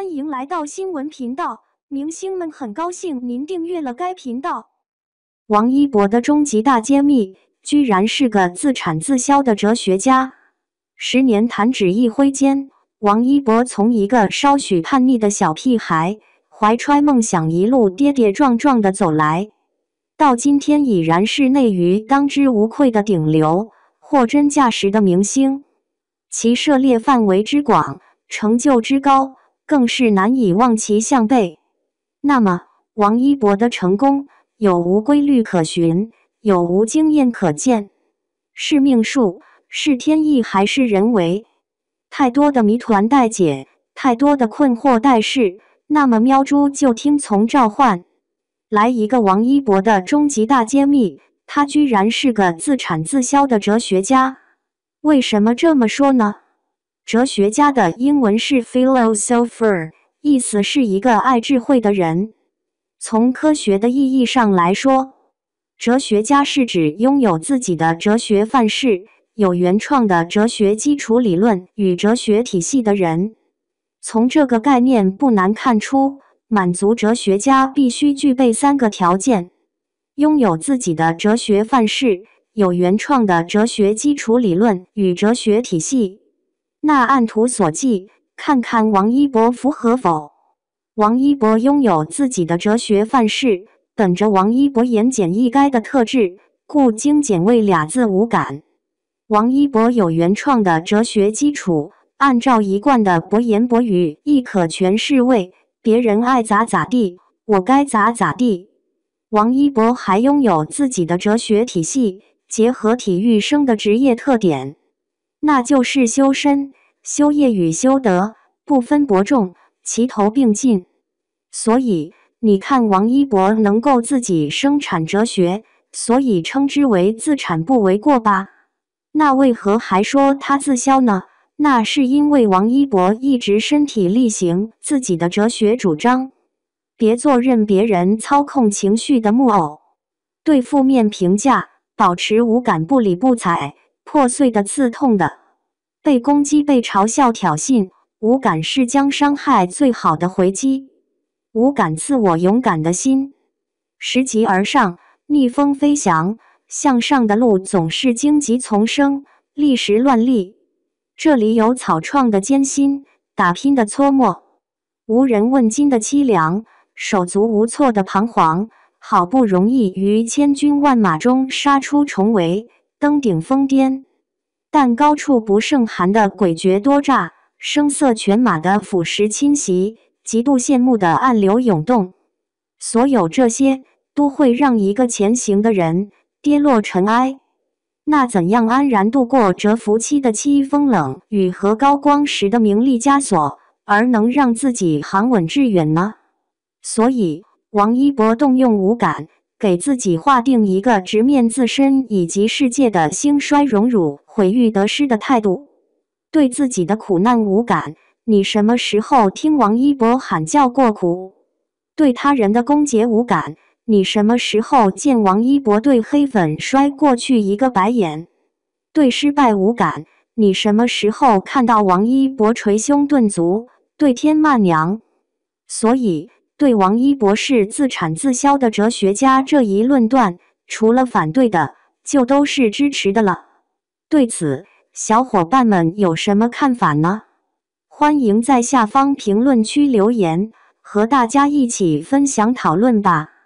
欢迎来到新闻频道，明星们很高兴您订阅了该频道。王一博的终极大揭秘，居然是个自产自销的哲学家。十年弹指一挥间，王一博从一个稍许叛逆的小屁孩，怀揣梦想一路跌跌撞撞的走来，到今天已然是内娱当之无愧的顶流，货真价实的明星。其涉猎范围之广，成就之高。更是难以望其项背。那么，王一博的成功有无规律可循？有无经验可鉴？是命数？是天意？还是人为？太多的谜团待解，太多的困惑待释。那么，喵猪就听从召唤，来一个王一博的终极大揭秘。他居然是个自产自销的哲学家。为什么这么说呢？哲学家的英文是 philosopher，意思是一个爱智慧的人。从科学的意义上来说，哲学家是指拥有自己的哲学范式、有原创的哲学基础理论与哲学体系的人。从这个概念不难看出，满足哲学家必须具备三个条件：拥有自己的哲学范式、有原创的哲学基础理论与哲学体系。那按图索骥，看看王一博符合否？王一博拥有自己的哲学范式，本着王一博言简意赅的特质，故精简为俩字无感。王一博有原创的哲学基础，按照一贯的博言博语，亦可诠释为别人爱咋咋地，我该咋咋地。王一博还拥有自己的哲学体系，结合体育生的职业特点，那就是修身。修业与修德不分伯仲，齐头并进。所以你看，王一博能够自己生产哲学，所以称之为自产不为过吧？那为何还说他自销呢？那是因为王一博一直身体力行自己的哲学主张，别做任别人操控情绪的木偶，对负面评价保持无感，不理不睬，破碎的刺痛的。被攻击、被嘲笑、挑衅，无感是将伤害最好的回击。无感，自我勇敢的心，拾级而上，逆风飞翔。向上的路总是荆棘丛生，立时乱立。这里有草创的艰辛，打拼的磋磨，无人问津的凄凉，手足无措的彷徨。好不容易于千军万马中杀出重围，登顶峰巅。但高处不胜寒的诡谲多诈，声色犬马的腐蚀侵袭，极度羡慕的暗流涌动，所有这些都会让一个前行的人跌落尘埃。那怎样安然度过蛰伏期的凄风冷雨和高光时的名利枷锁，而能让自己行稳致远呢？所以，王一博动用五感。给自己划定一个直面自身以及世界的兴衰荣辱、毁誉得失的态度，对自己的苦难无感。你什么时候听王一博喊叫过苦？对他人的攻击无感。你什么时候见王一博对黑粉摔过去一个白眼？对失败无感。你什么时候看到王一博捶胸顿足、对天骂娘？所以。对王一博是自产自销的哲学家这一论断，除了反对的，就都是支持的了。对此，小伙伴们有什么看法呢？欢迎在下方评论区留言，和大家一起分享讨论吧。